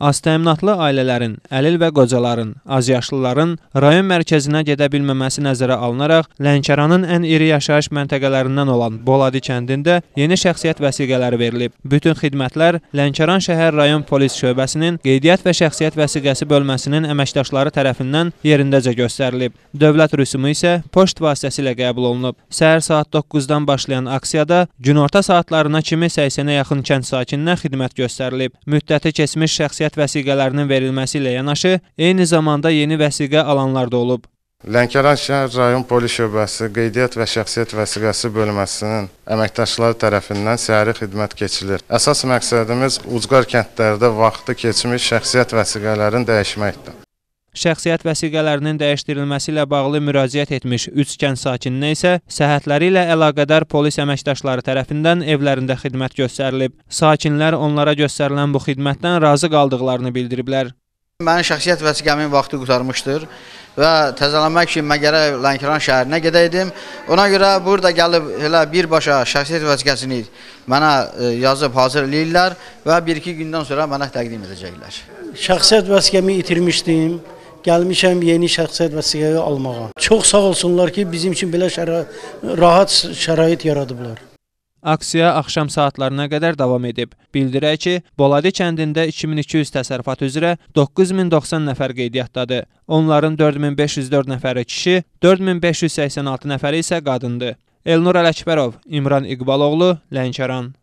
Aztəminatlı ailələrin, əlil və qocaların, azyaşlıların rayon mərkəzinə gedə bilməməsi nəzərə alınaraq Lənkəranın ən iri yaşayış məntəqələrindən olan Boladi kəndində yeni şəxsiyyət vəsiqələri verilib. Bütün xidmətlər Lənkəran şəhər rayon polis şöbəsinin qeydiyyat və şəxsiyyət vəsiqəsi bölməsinin əməkdaşları tərəfindən yerindəcə göstərilib. Dövlət rüsumu isə poçt vasitəsilə qəbul olunub. Səhər saat 9-dan başlayan aksiyada günorta saatlarına kimi 80-ə yaxın kənd sakininə xidmət göstərilib. Müddəti keçmiş şəxsiyyət müraciət vəsiqələrinin verilməsi ilə yanaşı, eyni zamanda yeni vəsiqə alanlar da olub. Lənkəran şəhər rayon polis şöbəsi qeydiyyat və şəxsiyyət vəsiqəsi bölməsinin əməkdaşları tərəfindən səhəri xidmət keçilir. Əsas məqsədimiz ucqar kəndlərdə vaxtı keçmiş şəxsiyyət vəsiqələrini dəyişməkdir. Şəxsiyyət vəsiqələrinin dəyişdirilməsi ilə bağlı müraciət etmiş 3 kənd sakininə isə səhhətləri ilə əlaqədar polis əməkdaşları tərəfindən evlərində xidmət göstərilib. Sakinlər onlara göstərilən bu xidmətdən razı qaldıqlarını bildiriblər. Mənim şəxsiyyət vəsiqəmin vaxtı qurtarmışdır və təzələnmək üçün mən gərək Lənkəran şəhərinə gedəydim. Ona görə burada gəlib elə birbaşa şəxsiyyət vəsiqəsini mənə e, yazıb hazır eləyirlər və 1-2 gündən sonra mənə təqdim edəcəklər. Şəxsiyyət vəsiqəmi itirmişdim. Gəlmişəm yeni şəxsiyyət vəsiqəyi almağa. Çox sağ olsunlar ki, bizim üçün belə şəra rahat şərait yaradıblar. Aksiya axşam saatlarına qədər davam edib. Bildirək ki, Boladi kəndində 2200 təsərrüfat üzrə 9090 nəfər qeydiyyatdadır. Onların 4504 nəfəri kişi, 4586 nəfəri isə qadındır. Elnur Ələkbərov, İmran İqbaloğlu, Lənkəran.